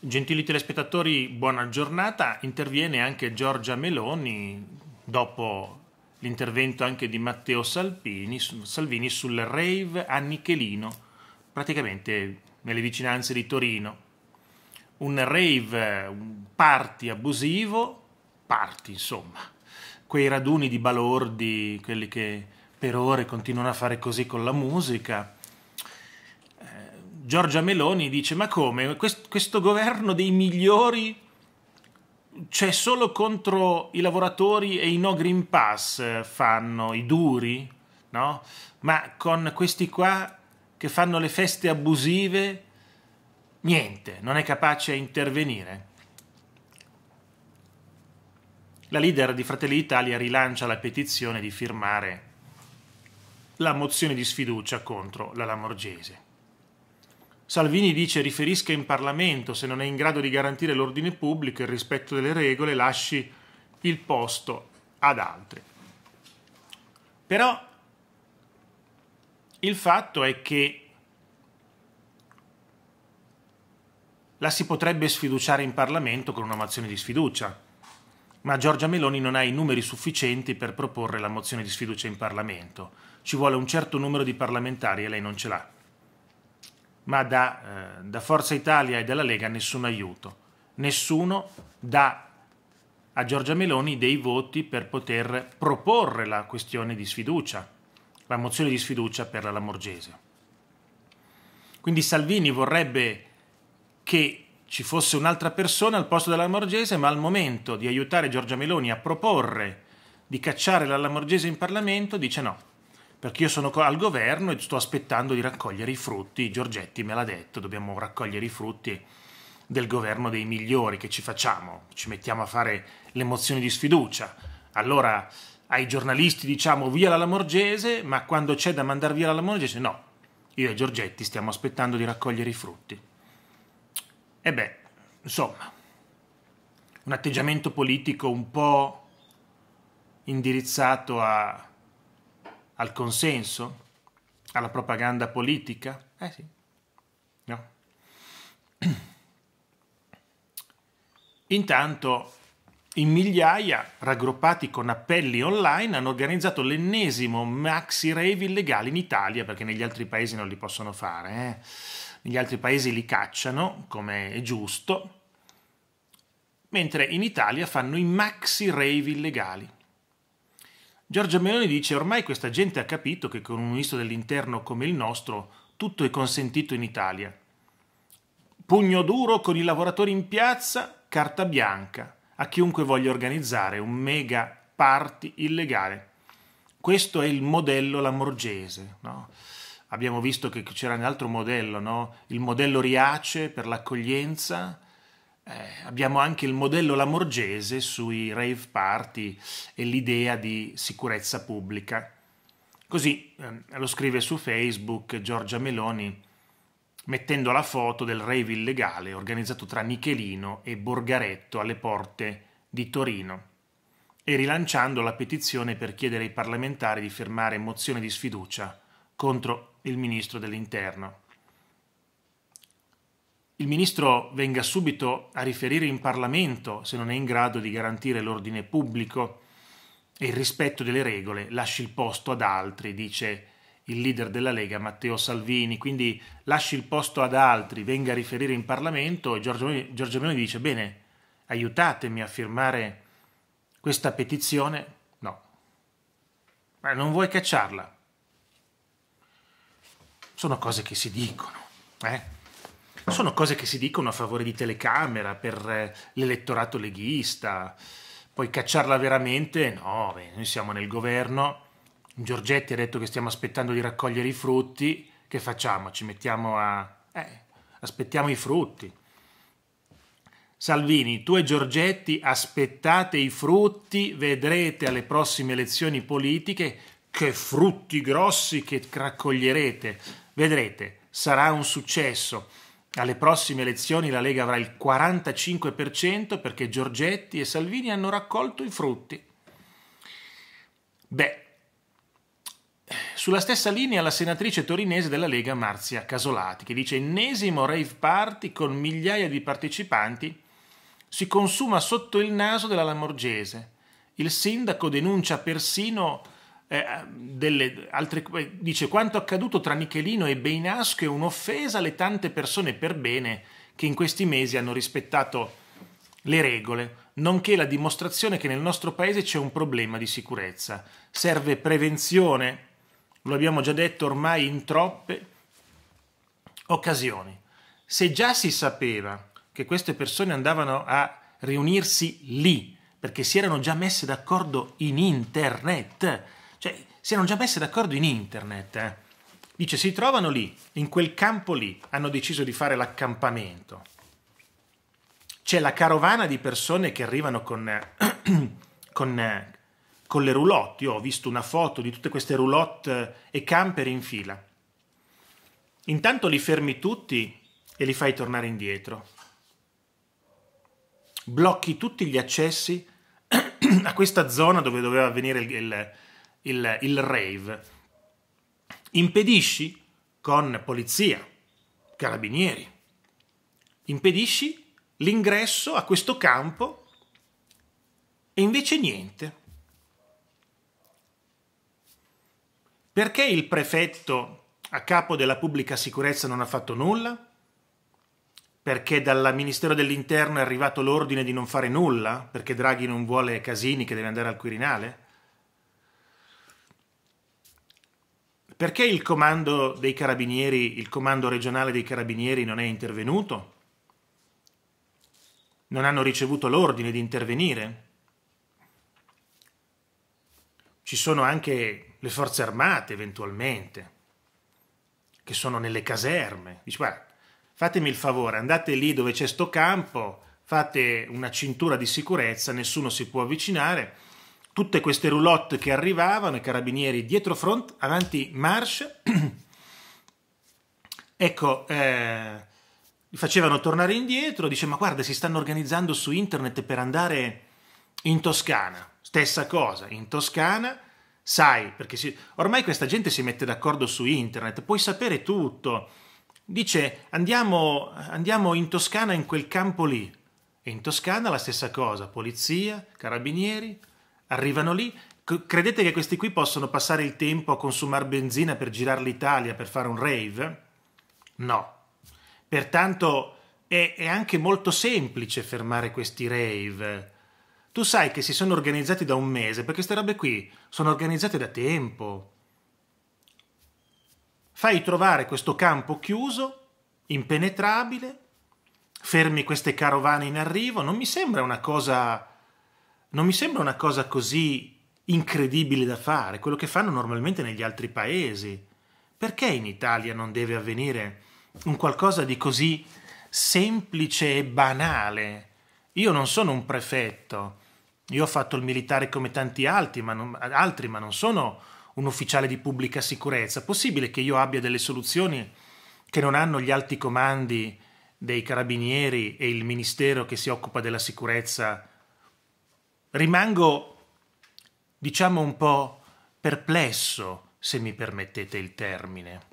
Gentili telespettatori, buona giornata. Interviene anche Giorgia Meloni dopo l'intervento anche di Matteo Salvini, Salvini sul rave a Nichelino, praticamente nelle vicinanze di Torino. Un rave, un party abusivo, party insomma, quei raduni di balordi, quelli che per ore continuano a fare così con la musica Giorgia Meloni dice ma come, Quest questo governo dei migliori c'è solo contro i lavoratori e i no green pass eh, fanno, i duri, no? Ma con questi qua che fanno le feste abusive, niente, non è capace a intervenire. La leader di Fratelli d'Italia rilancia la petizione di firmare la mozione di sfiducia contro la Lamorgese. Salvini dice riferisca in Parlamento, se non è in grado di garantire l'ordine pubblico e il rispetto delle regole lasci il posto ad altri. Però il fatto è che la si potrebbe sfiduciare in Parlamento con una mozione di sfiducia, ma Giorgia Meloni non ha i numeri sufficienti per proporre la mozione di sfiducia in Parlamento. Ci vuole un certo numero di parlamentari e lei non ce l'ha ma da, eh, da, Forza Italia e dalla Lega nessun aiuto. Nessuno dà a Giorgia Meloni dei voti per poter proporre la questione di sfiducia, la mozione di sfiducia per la Lamorgese. Quindi Salvini vorrebbe che ci fosse un'altra persona al posto della Lamorgese, ma al momento di aiutare Giorgia Meloni a proporre di cacciare la Lamorgese in Parlamento dice no, perché io sono al governo e sto aspettando di raccogliere i frutti, Giorgetti me l'ha detto, dobbiamo raccogliere i frutti del governo dei migliori che ci facciamo, ci mettiamo a fare le mozioni di sfiducia. Allora ai giornalisti diciamo via la Lamorgese, ma quando c'è da mandare via la Lamorgese no, io e Giorgetti stiamo aspettando di raccogliere i frutti. E beh, insomma, un atteggiamento politico un po' indirizzato a al consenso, alla propaganda politica? Eh sì, no? Intanto in migliaia, raggruppati con appelli online, hanno organizzato l'ennesimo maxi rave illegale in Italia, perché negli altri paesi non li possono fare. Eh? Negli altri paesi li cacciano, come è giusto, mentre in Italia fanno i maxi rave illegali. Giorgio Meloni dice ormai questa gente ha capito che con un ministro dell'interno come il nostro tutto è consentito in Italia. Pugno duro con i lavoratori in piazza, carta bianca a chiunque voglia organizzare un mega party illegale. Questo è il modello lamorgese. No? Abbiamo visto che c'era un altro modello, no? il modello Riace per l'accoglienza, eh, abbiamo anche il modello lamorgese sui rave party e l'idea di sicurezza pubblica. Così eh, lo scrive su Facebook Giorgia Meloni mettendo la foto del rave illegale organizzato tra Michelino e Borgaretto alle porte di Torino e rilanciando la petizione per chiedere ai parlamentari di firmare mozione di sfiducia contro il ministro dell'interno il ministro venga subito a riferire in Parlamento se non è in grado di garantire l'ordine pubblico e il rispetto delle regole, lasci il posto ad altri, dice il leader della Lega Matteo Salvini, quindi lasci il posto ad altri, venga a riferire in Parlamento e Giorgio, Giorgio Meloni dice bene, aiutatemi a firmare questa petizione? No. Ma non vuoi cacciarla? Sono cose che si dicono, eh? Sono cose che si dicono a favore di telecamera per eh, l'elettorato leghista. Poi cacciarla veramente? No, beh, noi siamo nel governo. Giorgetti ha detto che stiamo aspettando di raccogliere i frutti. Che facciamo? Ci mettiamo a... Eh, aspettiamo i frutti. Salvini, tu e Giorgetti aspettate i frutti, vedrete alle prossime elezioni politiche che frutti grossi che raccoglierete. Vedrete, sarà un successo. Alle prossime elezioni la Lega avrà il 45% perché Giorgetti e Salvini hanno raccolto i frutti. Beh, sulla stessa linea la senatrice torinese della Lega Marzia Casolati, che dice ennesimo rave party con migliaia di partecipanti si consuma sotto il naso della Lamorgese. Il sindaco denuncia persino eh, delle altre, eh, dice quanto accaduto tra Michelino e Beinasco è un'offesa alle tante persone per bene che in questi mesi hanno rispettato le regole, nonché la dimostrazione che nel nostro paese c'è un problema di sicurezza. Serve prevenzione, lo abbiamo già detto ormai in troppe occasioni. Se già si sapeva che queste persone andavano a riunirsi lì, perché si erano già messe d'accordo in internet, cioè, si erano già messi d'accordo in internet. Eh. Dice, si trovano lì, in quel campo lì, hanno deciso di fare l'accampamento. C'è la carovana di persone che arrivano con, con, eh, con le roulotte. Io ho visto una foto di tutte queste roulotte eh, e camper in fila. Intanto li fermi tutti e li fai tornare indietro. Blocchi tutti gli accessi a questa zona dove doveva avvenire il, il il, il rave. Impedisci con polizia, carabinieri, impedisci l'ingresso a questo campo e invece niente. Perché il prefetto a capo della pubblica sicurezza non ha fatto nulla? Perché dal Ministero dell'Interno è arrivato l'ordine di non fare nulla? Perché Draghi non vuole Casini che deve andare al Quirinale? Perché il comando dei carabinieri, il comando regionale dei carabinieri non è intervenuto? Non hanno ricevuto l'ordine di intervenire? Ci sono anche le forze armate eventualmente, che sono nelle caserme. Dici, guarda, fatemi il favore, andate lì dove c'è sto campo, fate una cintura di sicurezza, nessuno si può avvicinare tutte queste roulotte che arrivavano, i carabinieri dietro front, avanti marche, ecco, eh, li facevano tornare indietro, dice ma guarda si stanno organizzando su internet per andare in Toscana, stessa cosa, in Toscana, sai, perché si, ormai questa gente si mette d'accordo su internet, puoi sapere tutto, dice andiamo, andiamo in Toscana in quel campo lì, e in Toscana la stessa cosa, polizia, carabinieri, arrivano lì. Credete che questi qui possono passare il tempo a consumare benzina per girare l'Italia, per fare un rave? No. Pertanto è, è anche molto semplice fermare questi rave. Tu sai che si sono organizzati da un mese, perché queste robe qui sono organizzate da tempo. Fai trovare questo campo chiuso, impenetrabile, fermi queste carovane in arrivo, non mi sembra una cosa non mi sembra una cosa così incredibile da fare, quello che fanno normalmente negli altri paesi. Perché in Italia non deve avvenire un qualcosa di così semplice e banale? Io non sono un prefetto, io ho fatto il militare come tanti altri, ma non, altri, ma non sono un ufficiale di pubblica sicurezza. Possibile che io abbia delle soluzioni che non hanno gli alti comandi dei carabinieri e il ministero che si occupa della sicurezza Rimango, diciamo, un po' perplesso, se mi permettete il termine.